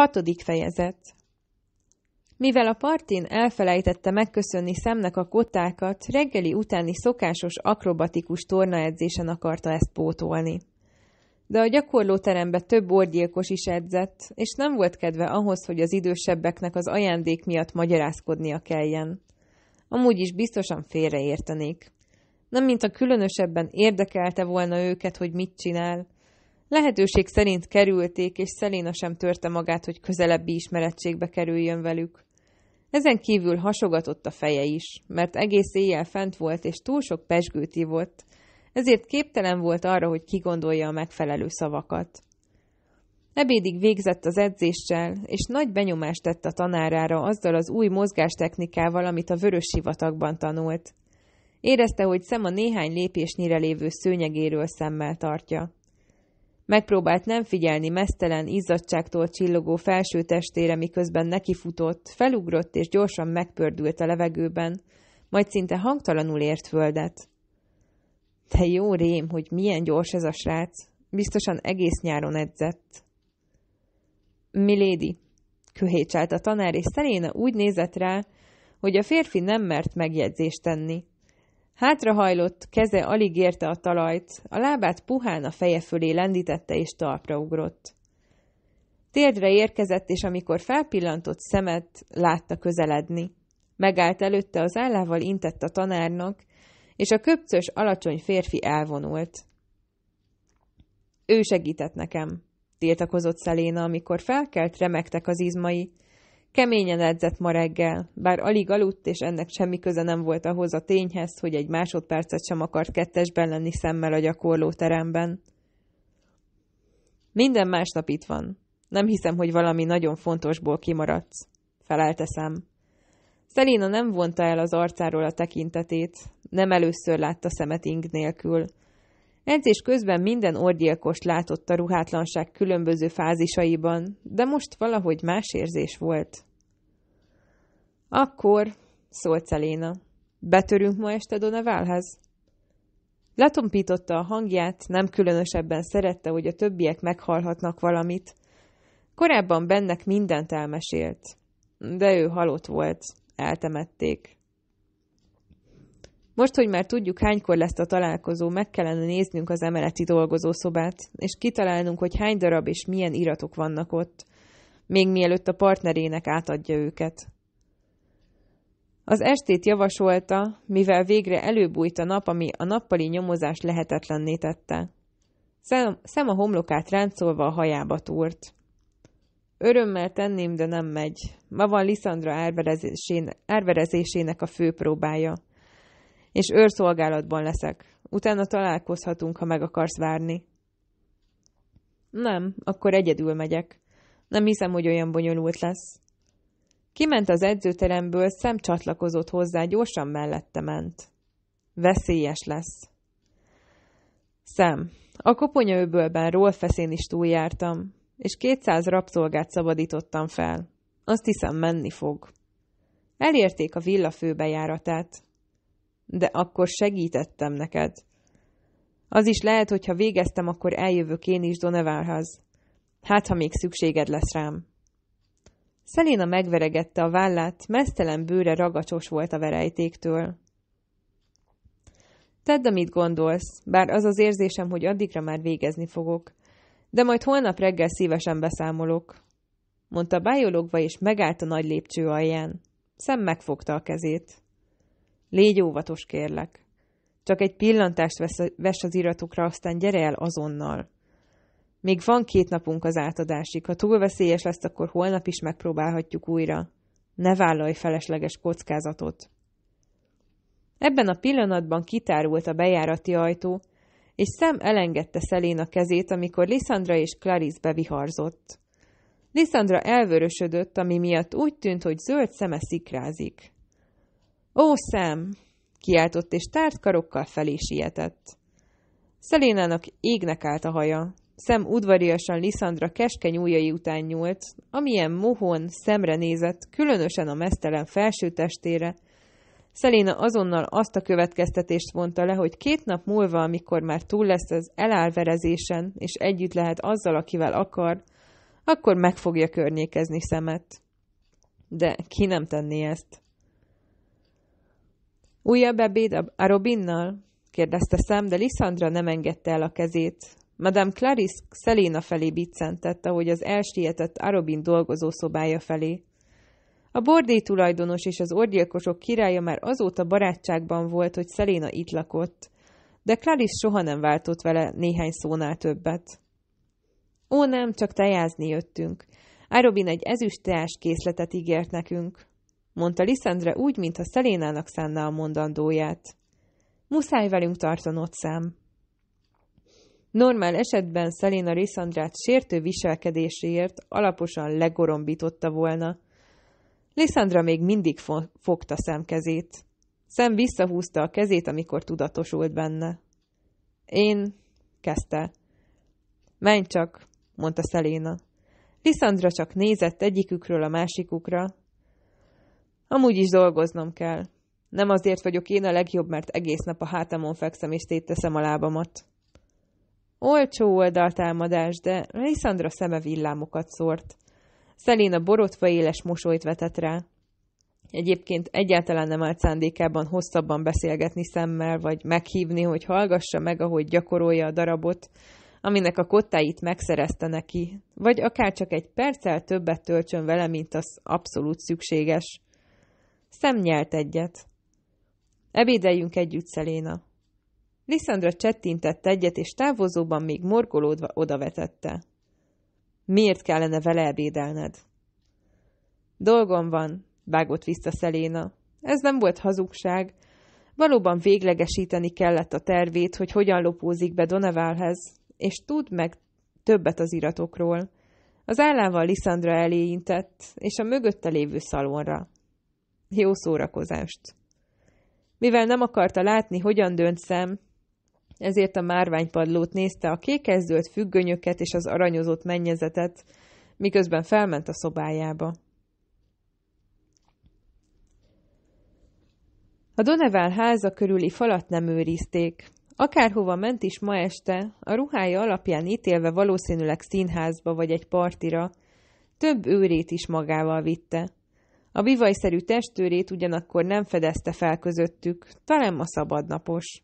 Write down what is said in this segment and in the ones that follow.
Hatodik fejezet Mivel a partin elfelejtette megköszönni szemnek a kotákat, reggeli utáni szokásos akrobatikus tornaedzésen akarta ezt pótolni. De a gyakorlóterembe több orgyilkos is edzett, és nem volt kedve ahhoz, hogy az idősebbeknek az ajándék miatt magyarázkodnia kelljen. Amúgy is biztosan félreértenék. Nem mint a különösebben érdekelte volna őket, hogy mit csinál – Lehetőség szerint kerülték, és Szeléna sem törte magát, hogy közelebbi ismerettségbe kerüljön velük. Ezen kívül hasogatott a feje is, mert egész éjjel fent volt, és túl sok pesgőt ivott, ezért képtelen volt arra, hogy kigondolja a megfelelő szavakat. Ebédig végzett az edzéssel, és nagy benyomást tett a tanárára azzal az új mozgástechnikával, amit a vörös sivatagban tanult. Érezte, hogy szem a néhány lépésnyire lévő szőnyegéről szemmel tartja. Megpróbált nem figyelni mesztelen, izzadságtól csillogó felső testére, miközben nekifutott, felugrott és gyorsan megpördült a levegőben, majd szinte hangtalanul ért földet. Te jó rém, hogy milyen gyors ez a srác. Biztosan egész nyáron edzett. Milédi, köhécsált a tanár, és Szeréna úgy nézett rá, hogy a férfi nem mert megjegyzést tenni. Hátrahajlott, keze alig érte a talajt, a lábát puhán a feje fölé lendítette és talpra ugrott. Térdre érkezett, és amikor felpillantott szemet, látta közeledni. Megállt előtte az állával intett a tanárnak, és a köpcös, alacsony férfi elvonult. Ő segített nekem, tiltakozott Szeléna, amikor felkelt, remektek az izmai, Keményen edzett ma reggel, bár alig aludt, és ennek semmi köze nem volt ahhoz a tényhez, hogy egy másodpercet sem akart kettesben lenni szemmel a gyakorlóteremben. Minden másnap itt van. Nem hiszem, hogy valami nagyon fontosból kimaradsz, Felelteszem. Szelina nem vonta el az arcáról a tekintetét, nem először látta szemet ing nélkül – Edzés közben minden orgyilkost látott a ruhátlanság különböző fázisaiban, de most valahogy más érzés volt. Akkor, szólt Szeléna, betörünk ma este Donaválhez? Letompította a hangját, nem különösebben szerette, hogy a többiek meghallhatnak valamit. Korábban bennek mindent elmesélt. De ő halott volt, eltemették. Most, hogy már tudjuk, hánykor lesz a találkozó, meg kellene néznünk az emeleti dolgozószobát, és kitalálnunk, hogy hány darab és milyen iratok vannak ott, még mielőtt a partnerének átadja őket. Az estét javasolta, mivel végre előbújt a nap, ami a nappali nyomozást lehetetlenné tette. Szem, szem a homlokát ráncolva a hajába túrt. Örömmel tenném, de nem megy. Ma van Lisandra árverezésén, árverezésének a főpróbája és őrszolgálatban leszek. Utána találkozhatunk, ha meg akarsz várni. Nem, akkor egyedül megyek. Nem hiszem, hogy olyan bonyolult lesz. Kiment az edzőteremből, szem csatlakozott hozzá, gyorsan mellette ment. Veszélyes lesz. Szem. A koponyaöbölben rolfeszén is túljártam, és 200 rabszolgát szabadítottam fel. Azt hiszem, menni fog. Elérték a villa főbejáratát de akkor segítettem neked. Az is lehet, hogy ha végeztem, akkor eljövök én is Donevárhoz. Hát, ha még szükséged lesz rám. Szelina megveregette a vállát, mesztelen bőre ragacsos volt a verejtéktől. Tedd, amit gondolsz, bár az az érzésem, hogy addigra már végezni fogok. De majd holnap reggel szívesen beszámolok, mondta bájologva, és megállt a nagy lépcső alján. Szem megfogta a kezét. Légy óvatos, kérlek. Csak egy pillantást vesz, az iratokra, aztán gyere el azonnal. Még van két napunk az átadásig. Ha túl veszélyes lesz, akkor holnap is megpróbálhatjuk újra. Ne vállalj felesleges kockázatot. Ebben a pillanatban kitárult a bejárati ajtó, és szem elengedte a kezét, amikor Lisandra és Clarice beviharzott. Lisandra elvörösödött, ami miatt úgy tűnt, hogy zöld szeme szikrázik. Ó, szem! kiáltott, és tárt karokkal felé sietett. Szelénának égnek állt a haja. Szem udvariasan Lisandra keskeny ujjai után nyúlt, amilyen mohon szemre nézett, különösen a mesztelen felső testére. Szeléna azonnal azt a következtetést vonta le, hogy két nap múlva, amikor már túl lesz az elárverezésen, és együtt lehet azzal, akivel akar, akkor meg fogja környékezni szemet. De ki nem tenné ezt? Újabb ebéd a Robinnal? kérdezte szem, de Lisandra nem engedte el a kezét. Madame Clarisse Szeléna felé biccentett, ahogy az elsietett Arobin dolgozószobája felé. A bordély tulajdonos és az orgyilkosok királya már azóta barátságban volt, hogy Szeléna itt lakott, de Clarisse soha nem váltott vele néhány szónál többet. Ó nem, csak tejázni jöttünk. Arobin egy ezüst teás készletet ígért nekünk mondta Lisandra úgy, mintha Szelénának szánná a mondandóját. Muszáj velünk tartanod szám. Normál esetben Szeléna Lisandrát sértő viselkedéséért alaposan legorombította volna. Lisandra még mindig fo- fogta szem kezét. Szem visszahúzta a kezét, amikor tudatosult benne. Én... kezdte. Menj csak, mondta Szeléna. Lisandra csak nézett egyikükről a másikukra, Amúgy is dolgoznom kell. Nem azért vagyok én a legjobb, mert egész nap a hátamon fekszem és tétteszem a lábamat. Olcsó oldaltámadás, de Lisandra szeme villámokat szórt. Szelina borotva éles mosolyt vetett rá. Egyébként egyáltalán nem állt szándékában hosszabban beszélgetni szemmel, vagy meghívni, hogy hallgassa meg, ahogy gyakorolja a darabot, aminek a kottáit megszerezte neki, vagy akár csak egy perccel többet töltsön vele, mint az abszolút szükséges. Szem nyelt egyet. Ebédeljünk együtt, Szeléna. Lisandra csettintett egyet, és távozóban még morgolódva odavetette. Miért kellene vele ebédelned? Dolgom van, vágott vissza Szeléna. Ez nem volt hazugság. Valóban véglegesíteni kellett a tervét, hogy hogyan lopózik be Donevalhez, és tud meg többet az iratokról. Az állával Lisandra intett, és a mögötte lévő szalonra. Jó szórakozást! Mivel nem akarta látni, hogyan dönt szem, ezért a márványpadlót nézte a kékezdőlt függönyöket és az aranyozott mennyezetet, miközben felment a szobájába. A Donevál háza körüli falat nem őrizték. Akárhova ment is ma este, a ruhája alapján ítélve valószínűleg színházba vagy egy partira, több őrét is magával vitte. A bivajszerű testőrét ugyanakkor nem fedezte fel közöttük, talán ma szabadnapos.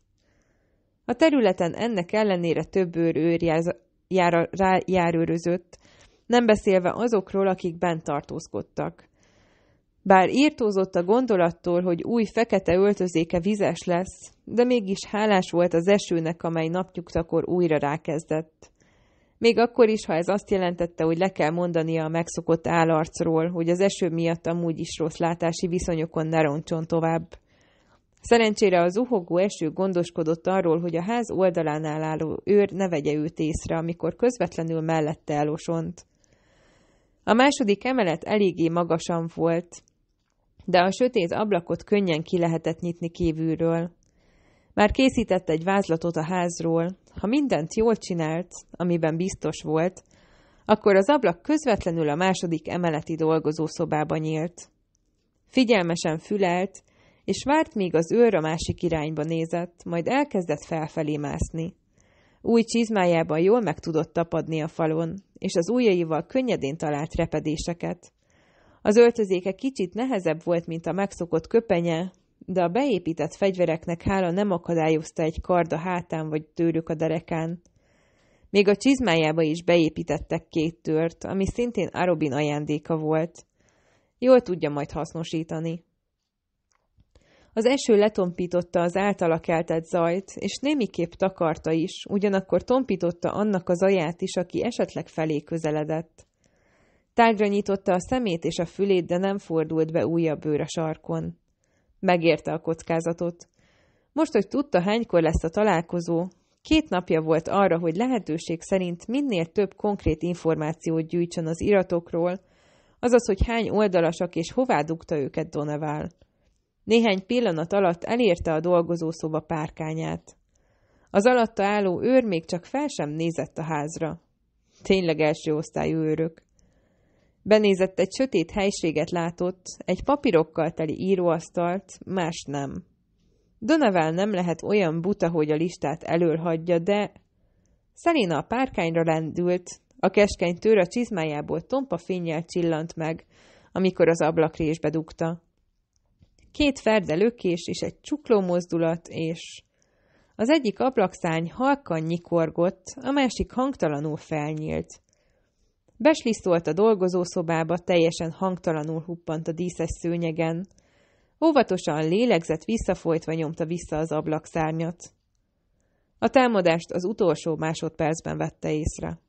A területen ennek ellenére több őrőr jár, rá, járőrözött, nem beszélve azokról, akik bent tartózkodtak. Bár írtózott a gondolattól, hogy új fekete öltözéke vizes lesz, de mégis hálás volt az esőnek, amely napnyugtakor újra rákezdett. Még akkor is, ha ez azt jelentette, hogy le kell mondania a megszokott állarcról, hogy az eső miatt amúgy is rossz látási viszonyokon ne roncson tovább. Szerencsére az uhogó eső gondoskodott arról, hogy a ház oldalánál álló őr ne vegye őt észre, amikor közvetlenül mellette elosont. A második emelet eléggé magasan volt, de a sötét ablakot könnyen ki lehetett nyitni kívülről. Már készített egy vázlatot a házról. Ha mindent jól csinált, amiben biztos volt, akkor az ablak közvetlenül a második emeleti dolgozószobába nyílt. Figyelmesen fülelt, és várt, míg az őr a másik irányba nézett, majd elkezdett felfelé mászni. Új csizmájában jól meg tudott tapadni a falon, és az ujjaival könnyedén talált repedéseket. Az öltözéke kicsit nehezebb volt, mint a megszokott köpenye, de a beépített fegyvereknek hála nem akadályozta egy kard a hátán vagy tőrük a derekán. Még a csizmájába is beépítettek két tört, ami szintén Arobin ajándéka volt. Jól tudja majd hasznosítani. Az eső letompította az általa keltett zajt, és némiképp takarta is, ugyanakkor tompította annak az aját is, aki esetleg felé közeledett. Tágra nyitotta a szemét és a fülét, de nem fordult be újabb bőr a sarkon. Megérte a kockázatot. Most, hogy tudta, hánykor lesz a találkozó, két napja volt arra, hogy lehetőség szerint minél több konkrét információt gyűjtsön az iratokról, azaz, hogy hány oldalasak és hová dugta őket Donavál. Néhány pillanat alatt elérte a dolgozószoba párkányát. Az alatta álló őr még csak fel sem nézett a házra. Tényleg első osztályú őrök. Benézett egy sötét helységet látott, egy papírokkal teli íróasztalt, más nem. Donevel nem lehet olyan buta, hogy a listát előhagyja, de... Szelina a párkányra lendült, a keskeny tőr a csizmájából tompa fényjel csillant meg, amikor az résbe dugta. Két lökés és egy csukló mozdulat, és... Az egyik ablakszány halkan nyikorgott, a másik hangtalanul felnyílt. Besliszolt a dolgozószobába, teljesen hangtalanul huppant a díszes szőnyegen. Óvatosan lélegzett visszafolytva nyomta vissza az ablakszárnyat. A támadást az utolsó másodpercben vette észre.